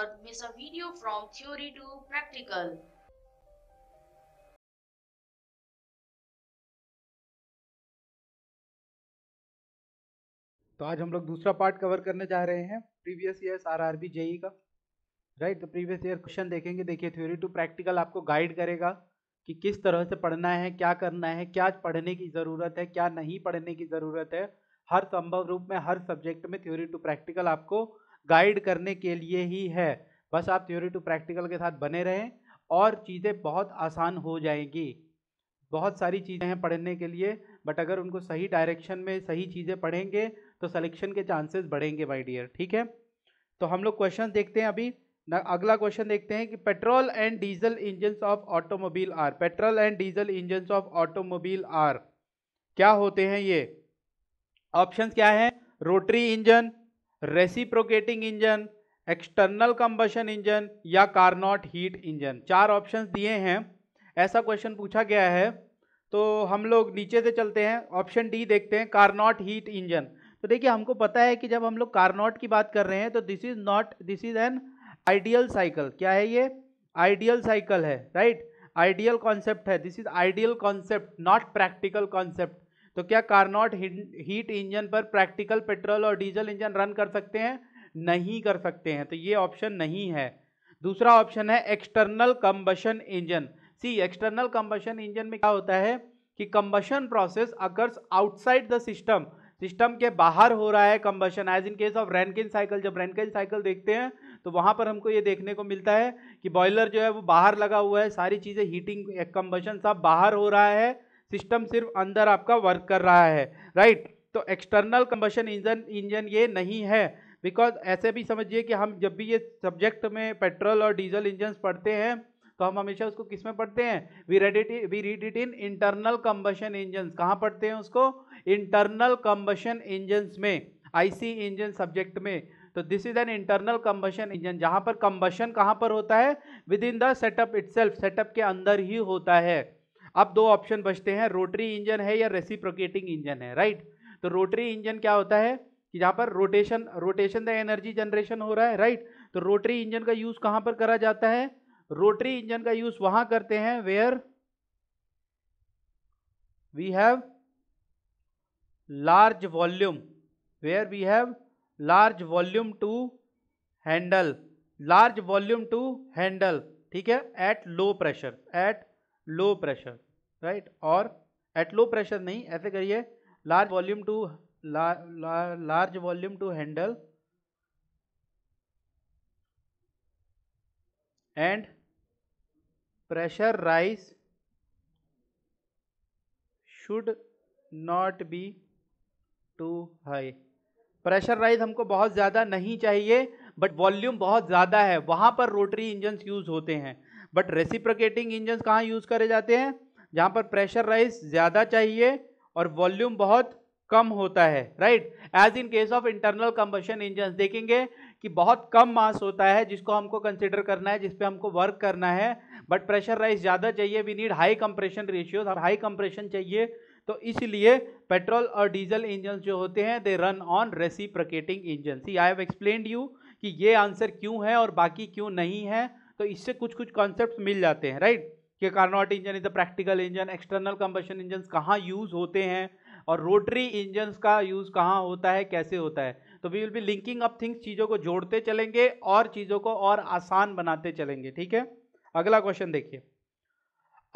never miss a video from theory to practical. तो आज हम लोग दूसरा पार्ट कवर करने जा रहे हैं प्रीवियस ईयर्स आरआरबी जेई का राइट तो प्रीवियस ईयर क्वेश्चन देखेंगे देखिए थ्योरी टू प्रैक्टिकल आपको गाइड करेगा कि किस तरह से पढ़ना है क्या करना है क्या पढ़ने की ज़रूरत है क्या नहीं पढ़ने की ज़रूरत है हर संभव रूप में हर सब्जेक्ट में थ्योरी टू प्रैक्टिकल आपको गाइड करने के लिए ही है बस आप थ्योरी टू प्रैक्टिकल के साथ बने रहें और चीज़ें बहुत आसान हो जाएंगी बहुत सारी चीज़ें हैं पढ़ने के लिए बट अगर उनको सही डायरेक्शन में सही चीज़ें पढ़ेंगे तो सिलेक्शन के चांसेस बढ़ेंगे माय डियर ठीक है तो हम लोग क्वेश्चन देखते हैं अभी अगला क्वेश्चन देखते हैं कि petrol and diesel engines of automobile are petrol and diesel engines of automobile are क्या होते हैं ये ऑप्शंस क्या है rotary engine reciprocating engine external combustion engine या कारनॉट हीट इंजन चार ऑप्शन दिए हैं ऐसा क्वेश्चन पूछा गया है तो हम लोग नीचे से चलते हैं ऑप्शन डी देखते हैं कारनॉट हीट इंजन तो देखिए हमको पता है कि जब हम लोग कारनॉट की बात कर रहे हैं तो this is not this is an ideal cycle क्या है ये आइडियल साइकिल है राइट आइडियल कॉन्सेप्ट है this is ideal concept not practical concept तो क्या कारनॉट हीट इंजन पर प्रैक्टिकल पेट्रोल और डीजल इंजन रन कर सकते हैं नहीं कर सकते हैं तो ये ऑप्शन नहीं है दूसरा ऑप्शन है external combustion engine see external combustion engine में क्या होता है कि कम्बशन प्रोसेस अगर आउटसाइड द सिस्टम सिस्टम के बाहर हो रहा है combustion as in case of Rankine cycle जब रैनकिन साइकिल देखते हैं तो वहाँ पर हमको ये देखने को मिलता है कि बॉयलर जो है वो बाहर लगा हुआ है सारी चीज़ें हीटिंग कम्बशन सब बाहर हो रहा है सिस्टम सिर्फ अंदर आपका वर्क कर रहा है राइट तो एक्सटर्नल कंबशन इंजन इंजन ये नहीं है बिकॉज ऐसे भी समझिए कि हम जब भी ये सब्जेक्ट में पेट्रोल और डीजल इंजन पढ़ते हैं तो हम हमेशा उसको किस में पढ़ते हैं we read it we read it in internal combustion engine कहाँ पढ़ते हैं उसको इंटरनल कम्बशन इंजन में आईसी इंजन सब्जेक्ट में तो this is an internal combustion engine जहाँ पर कम्बशन कहाँ पर होता है within the setup it setup के अंदर ही होता है अब दो ऑप्शन बचते हैं रोटरी इंजन है या रेसिप्रोकेटिंग इंजन है राइट तो रोटरी इंजन क्या होता है कि जहाँ पर rotation rotation the energy generation हो रहा है राइट तो रोटरी इंजन का यूज़ कहाँ पर करा जाता है रोटरी इंजन का यूज़ वहां करते हैं where we have large volume where we have large volume to handle large volume to handle ठीक है at low pressure at low pressure right और एट लो प्रेशर नहीं ऐसे करिए large volume to large volume to handle and pressure rise should not be too high pressure rise हमको बहुत ज़्यादा नहीं चाहिए बट वॉल्यूम बहुत ज़्यादा है वहाँ पर रोटरी इंजन्स यूज़ होते हैं बट रेसिप्रोकेटिंग इंजन्स कहाँ यूज़ करे जाते हैं जहाँ पर प्रेशर राइज ज़्यादा चाहिए और वॉल्यूम बहुत कम होता है right as in case of internal combustion engine देखेंगे कि बहुत कम मास होता है जिसको हमको कंसिडर करना है जिसपे हमको वर्क करना है बट प्रेशर राइज ज़्यादा चाहिए we need high compression ratios और हाई कंप्रेशन चाहिए तो इसलिए पेट्रोल और डीजल इंजन जो होते हैं दे run on reciprocating engine see I have explain you कि ये आंसर क्यों है और बाकी क्यों नहीं है तो इससे कुछ कुछ कॉन्सेप्ट मिल जाते हैं राइट कि Carnot engine is the practical engine external combustion engine कहाँ यूज़ होते हैं और रोटरी इंजन का यूज़ कहाँ होता है कैसे होता है तो we will be linking up things चीज़ों को जोड़ते चलेंगे और चीज़ों को और आसान बनाते चलेंगे ठीक है अगला क्वेश्चन देखिए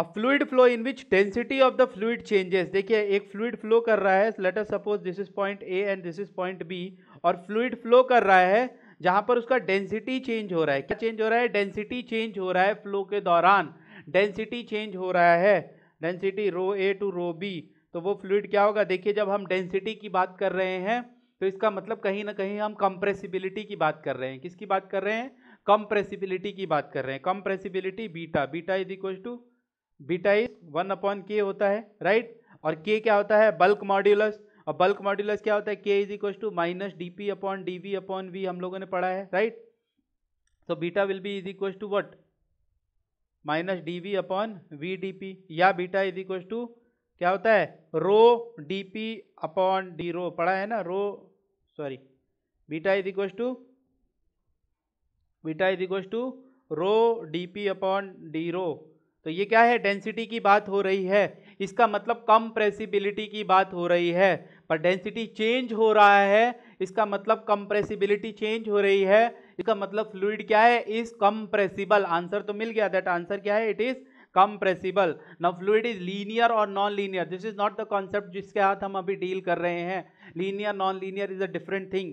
a fluid flow in which density of the fluid changes देखिए एक फ्लूड फ्लो कर रहा है let us suppose this is point A and this is point B और फ्लूड फ्लो कर रहा है जहां पर उसका डेंसिटी चेंज हो रहा है क्या चेंज हो रहा है डेंसिटी चेंज हो रहा है फ्लो के दौरान डेंसिटी चेंज हो रहा है density rho A to rho B तो वो फ्लूड क्या होगा देखिए जब हम डेंसिटी की बात कर रहे हैं तो इसका मतलब कहीं ना कहीं हम कंप्रेसिबिलिटी की बात कर रहे हैं किसकी बात कर रहे हैं कंप्रेसिबिलिटी की बात कर रहे हैं compressibility beta beta is equal to beta is one upon K होता है राइट और के क्या होता है बल्क मॉड्यूलस और बल्क मॉड्यूलस क्या होता है K is equal to minus D P upon D V upon V हम लोगों ने पढ़ा है राइट सो तो beta will be is equal to what minus D V upon V D P या बीटा इज इक्वल टू क्या होता है rho D P upon D rho पढ़ा है ना rho sorry beta is equal to beta is equal to rho D P upon D rho तो ये क्या है डेंसिटी की बात हो रही है इसका मतलब कंप्रेसिबिलिटी की बात हो रही है पर डेंसिटी चेंज हो रहा है इसका मतलब कंप्रेसिबिलिटी चेंज हो रही है इसका मतलब फ्लूड क्या है इज कंप्रेसिबल आंसर तो मिल गया दैट आंसर क्या है it is compressible now fluid is linear और non linear this is not the concept जिसके हाथ हम अभी डील कर रहे हैं linear non linear is a different thing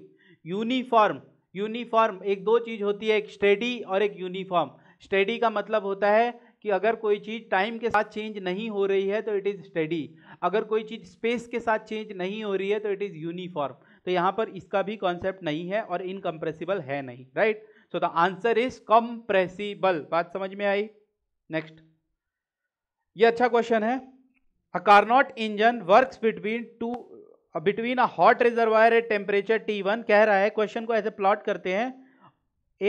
uniform uniform एक दो चीज़ होती है एक स्टेडी और एक यूनिफॉर्म स्टेडी का मतलब होता है कि अगर कोई चीज़ टाइम के साथ चेंज नहीं हो रही है तो इट इज़ स्टडी अगर कोई चीज़ स्पेस के साथ चेंज नहीं हो रही है तो इट इज़ यूनिफॉर्म तो यहाँ पर इसका भी कॉन्सेप्ट नहीं है और इनकम्प्रेसिबल है नहीं right so the answer is compressible बात समझ में आई नेक्स्ट ये अच्छा क्वेश्चन है a Carnot engine works between two between a hot reservoir at temperature T one कह रहा है क्वेश्चन को ऐसे प्लॉट करते हैं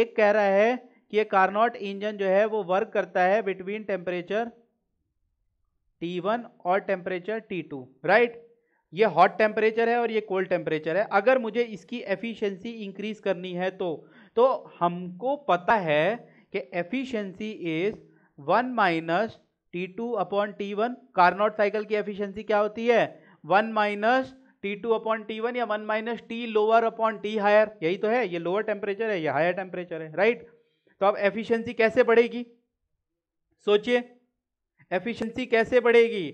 एक कह रहा है कि ये कारनॉट इंजन जो है वो वर्क करता है बिटवीन टेम्परेचर टी वन और टेम्परेचर टी टू राइट ये हॉट टेम्परेचर है और ये कोल्ड टेम्परेचर है अगर मुझे इसकी एफिशिएंसी इंक्रीज करनी है तो तो हमको पता है कि efficiency is one minus T two upon T one Carnot cycle की एफिशिएंसी क्या होती है one minus T two upon T one या one minus T lower upon T higher यही तो है ये लोअर टेम्परेचर है या हायर टेम्परेचर है राइट तो अब एफिशिएंसी कैसे बढ़ेगी सोचिए एफिशिएंसी कैसे बढ़ेगी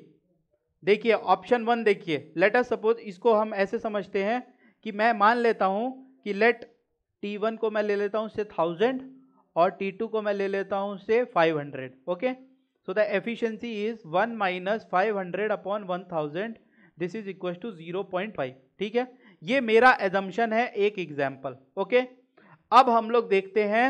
देखिए ऑप्शन वन देखिए लेट अस सपोज इसको हम ऐसे समझते हैं कि मैं मान लेता हूँ कि लेट टी वन को मैं ले लेता हूँ से थाउजेंड और टी टू को मैं ले लेता हूँ say five hundred okay so the efficiency is one minus five hundred upon one thousand this is equal to zero point five ठीक है ये मेरा एजम्पन है एक एग्जाम्पल ओके अब हम लोग देखते हैं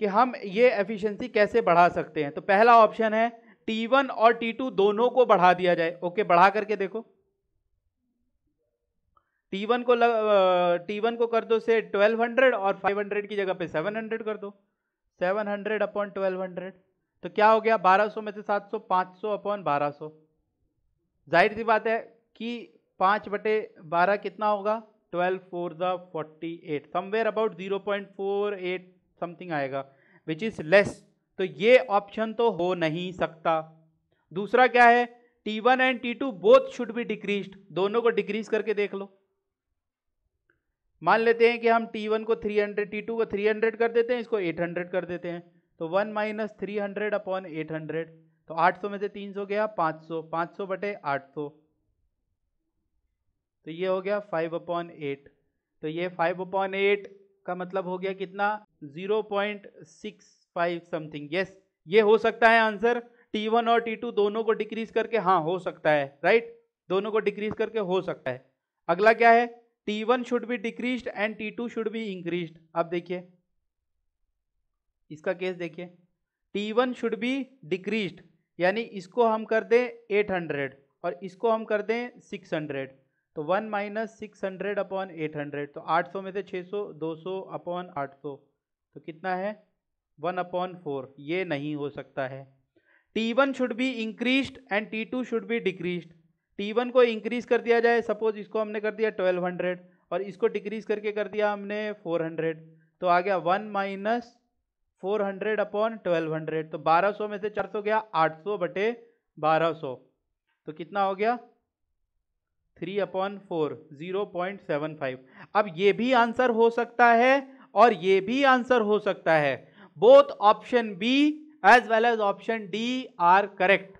कि हम ये एफिशिएंसी कैसे बढ़ा सकते हैं तो पहला ऑप्शन है T1 और T2 दोनों को बढ़ा दिया जाए ओके बढ़ा करके देखो T1 को लग, T1 को कर दो से 1200 और 500 की जगह पे 700 कर दो 700 अपॉन ट्वेल्व तो क्या हो गया 1200 में से 700 500 अपॉन बारह जाहिर सी बात है कि पांच बटे बारह कितना होगा twelve four the forty eight somewhere about zero point four eight something आएगा विच इज़ लेस तो ये ऑप्शन तो हो नहीं सकता दूसरा क्या है T one and T two both should be decrease दोनों को डिक्रीज करके देख लो मान लेते हैं कि हम टी वन को थ्री हंड्रेड टी टू को थ्री हंड्रेड कर देते हैं इसको एट हंड्रेड कर देते हैं तो one minus three hundred upon eight hundred तो आठ सौ में से तीन गया 500, सौ बटे आठ तो ये हो गया फाइव अपॉन एट तो ये फाइव अपॉन एट का मतलब हो गया कितना zero point six five something yes ये हो सकता है आंसर टी वन और टी टू दोनों को डिक्रीज करके हाँ हो सकता है राइट right? दोनों को डिक्रीज करके हो सकता है अगला क्या है T one should be decrease and T two should be increase अब देखिए इसका केस देखिए T one should be decrease यानी इसको हम कर दें एट हंड्रेड और इसको हम कर दें सिक्स हंड्रेड तो one minus six hundred upon eight hundred तो आठ सौ में से छः सौ दो सौ अपॉन आठ सौ तो कितना है वन अपॉन फोर ये नहीं हो सकता है T one should be increase and T two should be decrease T one को इंक्रीज कर दिया जाए सपोज इसको हमने कर दिया ट्वेल्व हंड्रेड और इसको डिक्रीज करके कर दिया हमने फोर हंड्रेड तो आ गया one minus four hundred upon twelve hundred तो बारह सौ में से चार सौ गया आठ सौ बटे बारह सौ तो कितना हो गया three upon four zero point seven five अब ये भी आंसर हो सकता है और ये भी आंसर हो सकता है both option B as well as option D are correct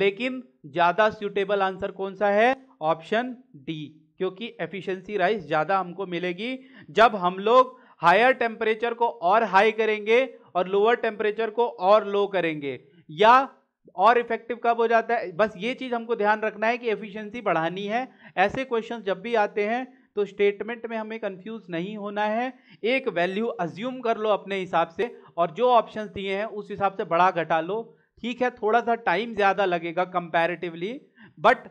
लेकिन ज़्यादा सुटेबल आंसर कौन सा है ऑप्शन डी क्योंकि एफिशिएंसी राइस ज़्यादा हमको मिलेगी जब हम लोग हायर टेम्परेचर को और हाई करेंगे और लोअर टेम्परेचर को और लो करेंगे या और इफेक्टिव कब हो जाता है बस ये चीज़ हमको ध्यान रखना है कि एफिशिएंसी बढ़ानी है ऐसे क्वेश्चंस जब भी आते हैं तो स्टेटमेंट में हमें कंफ्यूज नहीं होना है एक वैल्यू अज्यूम कर लो अपने हिसाब से और जो ऑप्शन दिए हैं उस हिसाब से बड़ा घटा लो ठीक है थोड़ा सा टाइम ज़्यादा लगेगा कंपैरेटिवली बट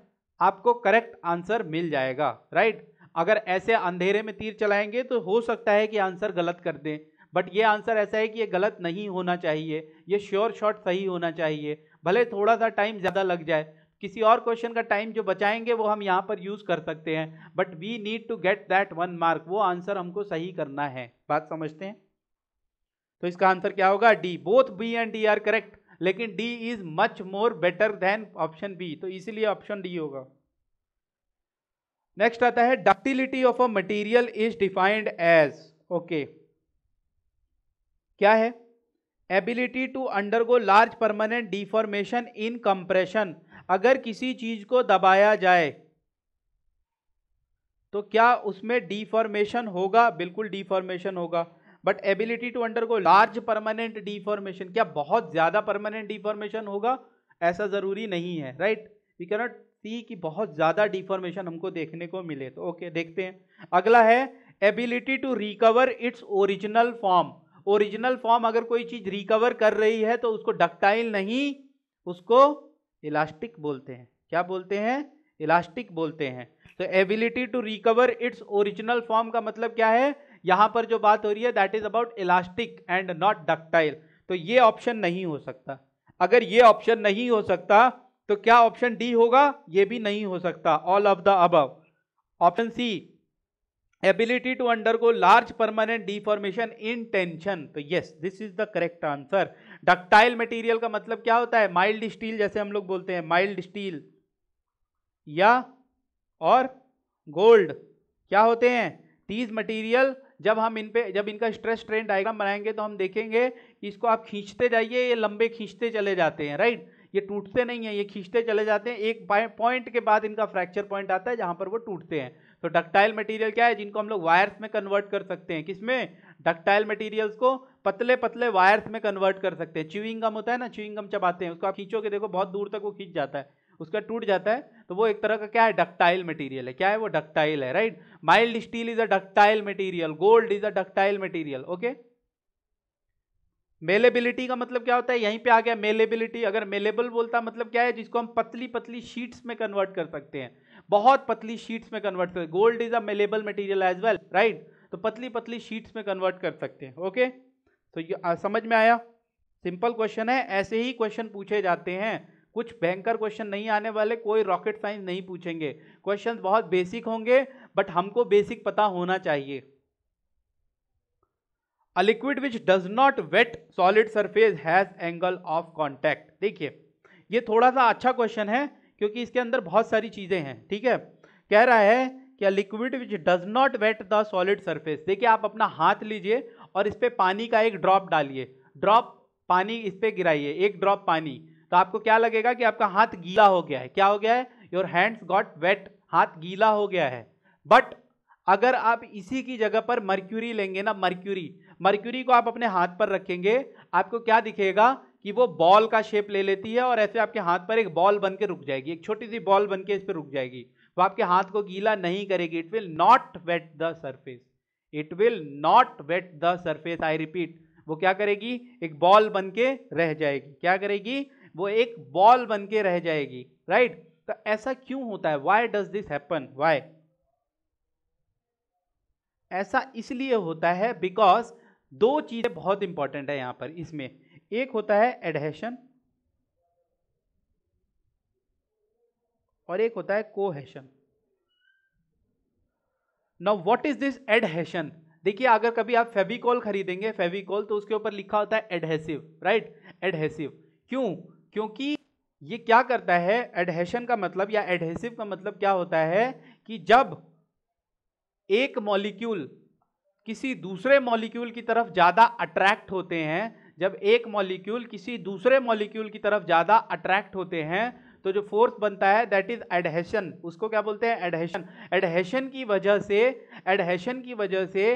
आपको करेक्ट आंसर मिल जाएगा राइट अगर ऐसे अंधेरे में तीर चलाएंगे तो हो सकता है कि आंसर गलत कर दें बट ये आंसर ऐसा है कि ये गलत नहीं होना चाहिए ये श्योर शॉट सही होना चाहिए भले थोड़ा सा टाइम ज़्यादा लग जाए किसी और क्वेश्चन का टाइम जो बचाएंगे वो हम यहाँ पर यूज़ कर सकते हैं but we need to get that one mark वो आंसर हमको सही करना है बात समझते हैं तो इसका आंसर क्या होगा D both B and D are correct लेकिन D is much more better than option B तो इसीलिए ऑप्शन डी होगा नेक्स्ट आता है ductility of a material is defined as okay क्या है ability to undergo large permanent deformation in compression अगर किसी चीज को दबाया जाए तो क्या उसमें डिफॉर्मेशन होगा बिल्कुल डिफॉर्मेशन होगा but ability to undergo large permanent deformation क्या बहुत ज़्यादा परमानेंट डिफॉर्मेशन होगा ऐसा ज़रूरी नहीं है राइट वी कैनॉट सी कि बहुत ज़्यादा डिफॉर्मेशन हमको देखने को मिले तो ओके okay, देखते हैं अगला है ability to recover its original form original form अगर कोई चीज़ रिकवर कर रही है तो उसको डकटाइल नहीं उसको इलास्टिक बोलते हैं क्या बोलते हैं इलास्टिक बोलते हैं तो ability to recover its original form का मतलब क्या है यहां पर जो बात हो रही है that is about elastic and not ductile तो ये ऑप्शन नहीं हो सकता अगर ये ऑप्शन नहीं हो सकता तो क्या ऑप्शन डी होगा ये भी नहीं हो सकता all of the above option C ability to undergo large permanent deformation in tension तो yes this is the correct answer ductile material का मतलब क्या होता है माइल्ड स्टील जैसे हम लोग बोलते हैं माइल्ड स्टील या और गोल्ड क्या होते हैं तीज मटीरियल जब हम इन पे जब इनका स्ट्रेस ट्रेन डायग्राम बनाएंगे तो हम देखेंगे कि इसको आप खींचते जाइए ये लंबे खींचते चले जाते हैं राइट ये टूटते नहीं है ये खींचते चले जाते हैं एक पॉइंट के बाद इनका फ्रैक्चर पॉइंट आता है जहाँ पर वो टूटते हैं तो डक्टाइल मटेरियल क्या है जिनको हम लोग वायर्स में कन्वर्ट कर सकते हैं किसमें डक्टाइल मटेरियल्स को पतले पतले वायर्स में कन्वर्ट कर सकते हैं च्यूइंग गम होता है ना च्यूइंग गम चबाते हैं उसको आप खींचोगे देखो बहुत दूर तक वो खींच जाता है उसका टूट जाता है तो वो एक तरह का क्या है डक्टाइल मटेरियल है क्या है वो डक्टाइल है right mild steel is a ductile material gold is a ductile material okay malleability का मतलब क्या होता है यहीं पे आ गया मेलेबिलिटी अगर मेलेबल बोलता मतलब क्या है जिसको हम पतली पतली शीट्स में कन्वर्ट कर सकते हैं बहुत पतली शीट्स में कन्वर्ट कर gold is a malleable material as well right तो पतली पतली शीट्स में कन्वर्ट कर सकते हैं ओके तो ये समझ में आया सिंपल क्वेश्चन है ऐसे ही क्वेश्चन पूछे जाते हैं कुछ भयंकर क्वेश्चन नहीं आने वाले कोई रॉकेट साइंस नहीं पूछेंगे क्वेश्चन बहुत बेसिक होंगे बट हमको बेसिक पता होना चाहिए a liquid which does not wet solid surface has angle of contact देखिए ये थोड़ा सा अच्छा क्वेश्चन है क्योंकि इसके अंदर बहुत सारी चीज़ें हैं ठीक है कह रहा है कि liquid which does not wet the solid surface देखिए आप अपना हाथ लीजिए और इस पर पानी का एक ड्रॉप डालिए ड्रॉप पानी इस पर गिराइए एक ड्रॉप पानी तो आपको क्या लगेगा कि आपका हाथ गीला हो गया है क्या हो गया है योर हैंड्स गॉट वेट हाथ गीला हो गया है बट अगर आप इसी की जगह पर मर्क्यूरी लेंगे ना मर्क्यूरी मर्क्यूरी को आप अपने हाथ पर रखेंगे आपको क्या दिखेगा कि वो बॉल का शेप ले लेती है और ऐसे आपके हाथ पर एक बॉल बन के रुक जाएगी एक छोटी सी बॉल बन के इस पर रुक जाएगी वो आपके हाथ को गीला नहीं करेगी it will not wet the surface it will not wet the surface I repeat वो क्या करेगी एक बॉल बन के रह जाएगी क्या करेगी वो एक बॉल बन के रह जाएगी राइट right? तो ऐसा क्यों होता है why does this happen why ऐसा इसलिए होता है बिकॉज दो चीज़ें बहुत इंपॉर्टेंट है यहाँ पर इसमें एक होता है एडहेशन और एक होता है cohesion now what is this adhesion देखिए अगर कभी आप फेविकॉल खरीदेंगे फेविकॉल तो उसके ऊपर लिखा होता है एडहेसिव राइट एडहेसिव क्यों क्योंकि ये क्या करता है एडहेशन का मतलब या एडहेसिव का मतलब क्या होता है कि जब एक मॉलिक्यूल किसी दूसरे मॉलिक्यूल की तरफ ज़्यादा अट्रैक्ट होते हैं जब एक मॉलिक्यूल किसी दूसरे मॉलिक्यूल की तरफ ज़्यादा अट्रैक्ट होते हैं तो जो फोर्स बनता है दैट इज एडहेशन उसको क्या बोलते हैं एडहेशन एडहेशन की वजह से एडहेशन की वजह से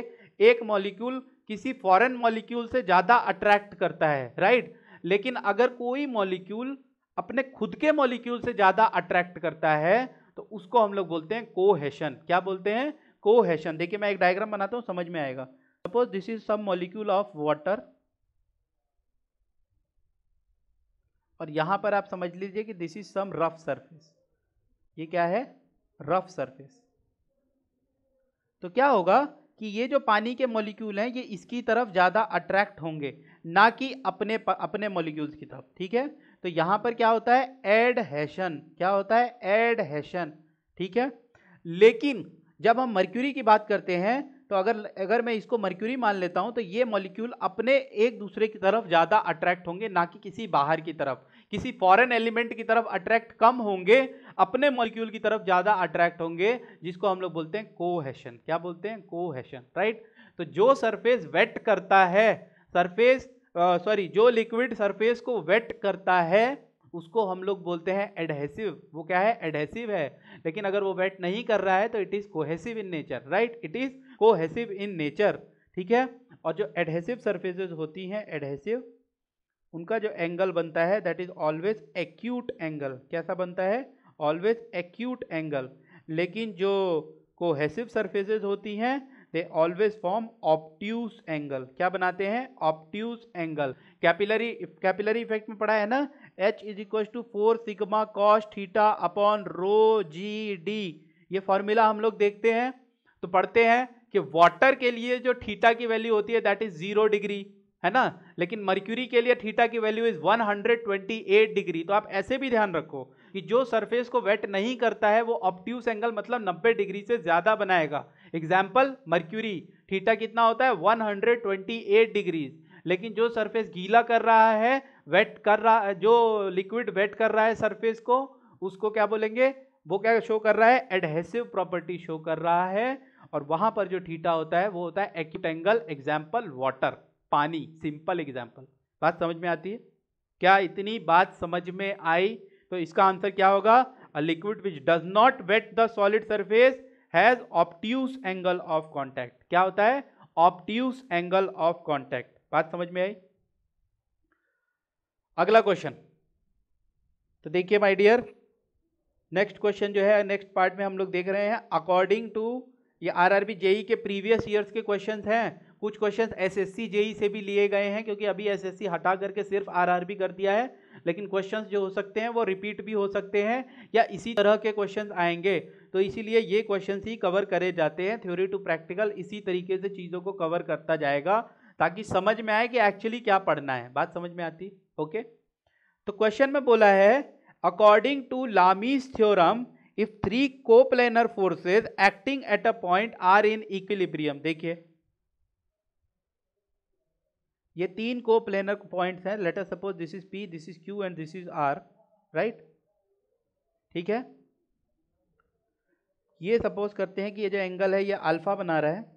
एक मॉलिक्यूल किसी फॉरेन मॉलिक्यूल से ज़्यादा अट्रैक्ट करता है राइट right? लेकिन अगर कोई मॉलिक्यूल अपने खुद के मॉलिक्यूल से ज़्यादा अट्रैक्ट करता है तो उसको हम लोग बोलते हैं कोहेशन क्या बोलते हैं कोहेशन देखिए मैं एक डायग्राम बनाता हूँ समझ में आएगा suppose this is some molecule of water और यहाँ पर आप समझ लीजिए कि this is some rough surface ये क्या है रफ सरफेस तो क्या होगा कि ये जो पानी के मॉलिक्यूल हैं ये इसकी तरफ ज़्यादा अट्रैक्ट होंगे ना कि अपने अपने मॉलिक्यूल्स की तरफ ठीक है तो यहाँ पर क्या होता है एड हैशन क्या होता है एड हैशन ठीक है लेकिन जब हम मर्क्यूरी की बात करते हैं तो अगर अगर मैं इसको मर्क्यूरी मान लेता हूँ तो ये मॉलिक्यूल अपने एक दूसरे की तरफ ज़्यादा अट्रैक्ट होंगे ना कि किसी बाहर की तरफ किसी फॉरेन एलिमेंट की तरफ अट्रैक्ट कम होंगे अपने मॉलिक्यूल की तरफ ज़्यादा अट्रैक्ट होंगे जिसको हम लोग बोलते हैं कोहेशन क्या बोलते हैं कोहेशन राइट तो जो सरफेस वेट करता है सरफेस सॉरी जो लिक्विड सरफेस को वेट करता है उसको हम लोग बोलते हैं एडहेसिव वो क्या है एडहेसिव है लेकिन अगर वो वेट नहीं कर रहा है तो it is cohesive in nature right it is cohesive in nature ठीक है और जो एडहेसिव सर्फेसेज होती हैं एडहेसिव उनका जो एंगल बनता है that is always acute angle कैसा बनता है ऑलवेज एक्यूट एंगल लेकिन जो कोहेसिव सरफेसेस होती हैं they always form obtuse angle क्या बनाते हैं obtuse angle capillary capillary effect में पढ़ा है ना H is equal to four sigma cos theta upon rho G D ये फॉर्मूला हम लोग देखते हैं तो पढ़ते हैं कि वाटर के लिए जो थीटा की वैल्यू होती है दैट इज जीरो डिग्री है ना लेकिन मर्क्यूरी के लिए थीटा की वैल्यू इज 128 डिग्री तो आप ऐसे भी ध्यान रखो कि जो सरफेस को वेट नहीं करता है वो ऑप्ट्यूस एंगल मतलब 90 डिग्री से ज़्यादा बनाएगा एग्जाम्पल मर्क्यूरी थीटा कितना होता है 128 डिग्रीज लेकिन जो सरफेस गीला कर रहा है वेट कर रहा जो लिक्विड वेट कर रहा है सरफेस को उसको क्या बोलेंगे वो क्या शो कर रहा है एडहेसिव प्रॉपर्टी शो कर रहा है और वहाँ पर जो थीटा होता है वो होता है एक्यूट एंगल एग्जाम्पल वाटर पानी सिंपल एग्जाम्पल बात समझ में आती है क्या इतनी बात समझ में आई तो इसका आंसर क्या होगा a liquid which does not wet the solid surface has obtuse angle of contact क्या होता है ऑप्ट्यूस एंगल ऑफ कॉन्टैक्ट बात समझ में आई अगला क्वेश्चन तो देखिए माय डियर नेक्स्ट क्वेश्चन जो है नेक्स्ट पार्ट में हम लोग देख रहे हैं अकॉर्डिंग टू ये आरआरबी जेई e के प्रीवियस ईयर्स के क्वेश्चंस हैं कुछ क्वेश्चन एसएससी जेई से भी लिए गए हैं क्योंकि अभी एसएससी हटा करके सिर्फ आरआरबी कर दिया है लेकिन क्वेश्चंस जो हो सकते हैं वो रिपीट भी हो सकते हैं या इसी तरह के क्वेश्चंस आएंगे तो इसीलिए ये क्वेश्चन ही कवर करे जाते हैं थ्योरी टू प्रैक्टिकल इसी तरीके से चीज़ों को कवर करता जाएगा ताकि समझ में आए कि एक्चुअली क्या पढ़ना है बात समझ में आती ओके तो क्वेश्चन में बोला है according to Lami's theorem if three coplanar forces acting at a point are in equilibrium देखिए ये तीन को प्लेनर पॉइंट्स हैं लेटर suppose this is P this is Q and this is R right ठीक है ये सपोज करते हैं कि ये जो एंगल है ये अल्फा बना रहा है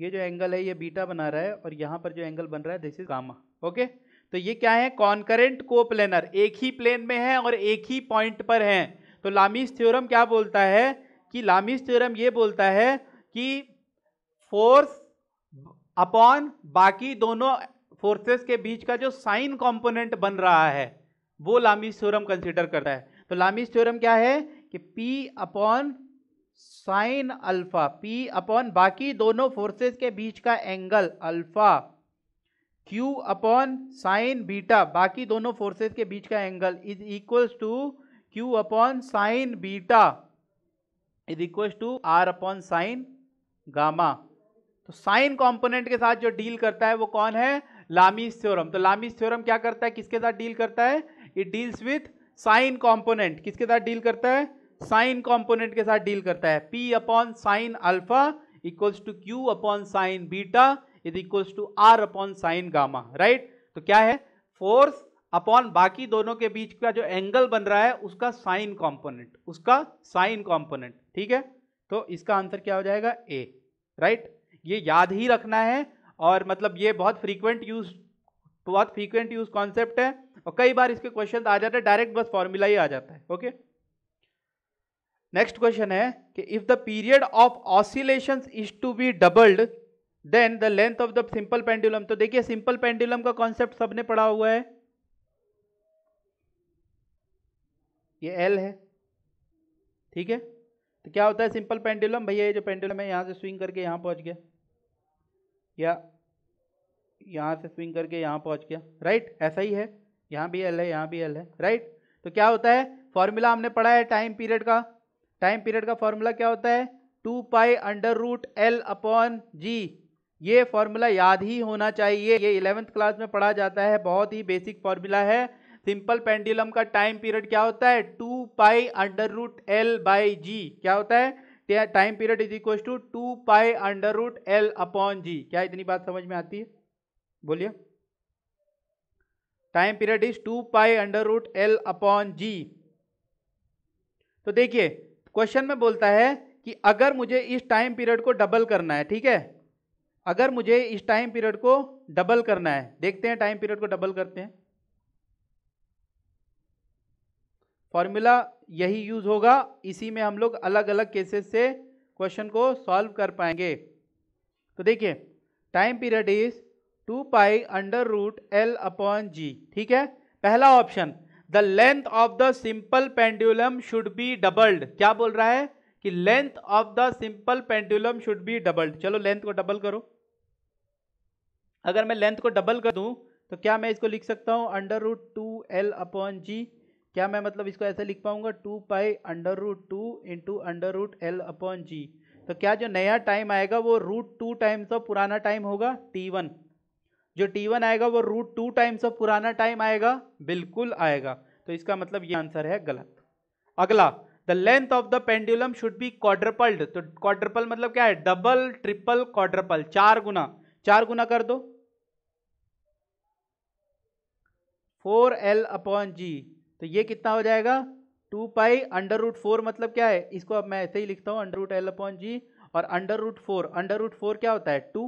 ये जो एंगल है ये बीटा बना रहा है और यहाँ पर जो एंगल बन रहा है दिस इज गामा ओके तो ये क्या है कॉन्करेंट को प्लेनर एक ही प्लेन में है और एक ही पॉइंट पर है तो लामिस थ्योरम क्या बोलता है कि लामिस थ्योरम ये बोलता है कि फोर्स अपॉन बाकी दोनों फोर्सेस के बीच का जो साइन कंपोनेंट बन रहा है वो लामी थ्योरम कंसिडर करता है तो लामी थ्योरम क्या है कि P upon sine alpha P upon बाकी दोनों फोर्सेस के बीच का angle alpha Q upon sine beta बाकी दोनों फोर्सेस के बीच का angle is equals to Q upon sine beta is equals to R upon sine gamma तो साइन कंपोनेंट के साथ जो डील करता है वो कौन है लामीस थ्योरम तो लामी थ्योरम क्या करता है किसके साथ डील करता है it deals with sine component किसके साथ डील करता है साइन कॉम्पोनेंट के साथ डील करता है P upon sine alpha equals to Q upon sine beta is equals to R upon sine gamma right तो क्या है फोर्स अपॉन बाकी दोनों के बीच का जो एंगल बन रहा है उसका साइन कॉम्पोनेंट उसका साइन कॉम्पोनेंट ठीक है तो इसका आंसर क्या हो जाएगा ए राइट ये याद ही रखना है और मतलब ये बहुत फ्रीक्वेंट यूज बहुत फ्रीक्वेंट यूज कॉन्सेप्ट है और कई बार इसके क्वेश्चन आ जाते हैं डायरेक्ट बस फॉर्मूला ही आ जाता है ओके नेक्स्ट क्वेश्चन है कि if the period of oscillation is to be doubled then the length of the simple pendulum तो देखिए सिंपल पेंडुलम का कॉन्सेप्ट सबने पढ़ा हुआ है ये एल है ठीक है तो क्या होता है सिंपल पेंडुलम भैया ये जो पेंडुलम है यहाँ से स्विंग करके यहाँ पहुँच गया या यहाँ से स्विंग करके यहाँ पहुँच गया राइट ऐसा ही है यहाँ भी एल है यहाँ भी एल है राइट तो क्या होता है फॉर्मूला हमने पढ़ा है टाइम पीरियड का टाइम पीरियड का फॉर्मूला क्या होता है two pi under root L upon G ये फॉर्मूला याद ही होना चाहिए ये इलेवेंथ क्लास में पढ़ा जाता है बहुत ही बेसिक फॉर्मूला है सिंपल पेंडुलम का टाइम पीरियड क्या होता है two pi under root L by G क्या होता है time period is equal to two pi under root L upon G क्या इतनी बात समझ में आती है बोलिए time period is two pi under root L upon G तो देखिए क्वेश्चन में बोलता है कि अगर मुझे इस टाइम पीरियड को डबल करना है ठीक है अगर मुझे इस टाइम पीरियड को डबल करना है देखते हैं टाइम पीरियड को डबल करते हैं फॉर्मूला यही यूज होगा इसी में हम लोग अलग अलग केसेस से क्वेश्चन को सॉल्व कर पाएंगे तो देखिए time period is two pi under root L upon G ठीक है पहला option the length of the simple pendulum should be doubled क्या बोल रहा है कि length of the simple pendulum should be doubled चलो लेंथ को डबल करो अगर मैं लेंथ को डबल कर दूं तो क्या मैं इसको लिख सकता हूं under root two L upon G क्या मैं मतलब इसको ऐसे लिख पाऊंगा two pi under root two into under root L upon G तो क्या जो नया टाइम आएगा वो रूट टू टाइम्स ऑफ पुराना टाइम होगा टी वन जो टी वन आएगा वो रूट टू टाइम्स ऑफ पुराना टाइम आएगा बिल्कुल आएगा तो इसका मतलब ये आंसर है गलत अगला the length of the pendulum should be quadrupled तो क्वाड्रपल मतलब क्या है डबल ट्रिपल क्वाड्रपल चार गुना चार गुना कर दो फोर एल अपॉन जी तो ये कितना हो जाएगा two pi under root four मतलब क्या है इसको अब मैं ऐसे ही लिखता हूँ under root L upon G और under root four under root four क्या होता है टू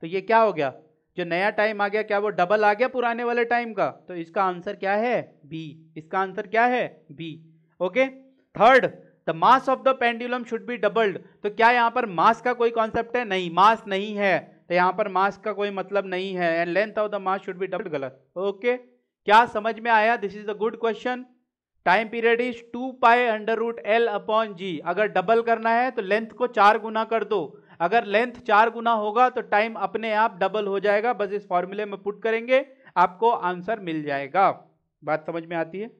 तो ये क्या हो गया जो नया टाइम आ गया क्या वो डबल आ गया पुराने वाले टाइम का तो इसका आंसर क्या है बी इसका आंसर क्या है B okay third the mass of the pendulum should be doubled तो क्या यहाँ पर मास का कोई कॉन्सेप्ट है नहीं मास नहीं है तो यहाँ पर मास का कोई मतलब नहीं है and length of the mass should be doubled गलत ओके okay? क्या समझ में आया this is a good question time period is two pi under root L upon G अगर डबल करना है तो लेंथ को चार गुना कर दो अगर लेंथ चार गुना होगा तो टाइम अपने आप डबल हो जाएगा बस इस फॉर्मूले में पुट करेंगे आपको आंसर मिल जाएगा बात समझ में आती है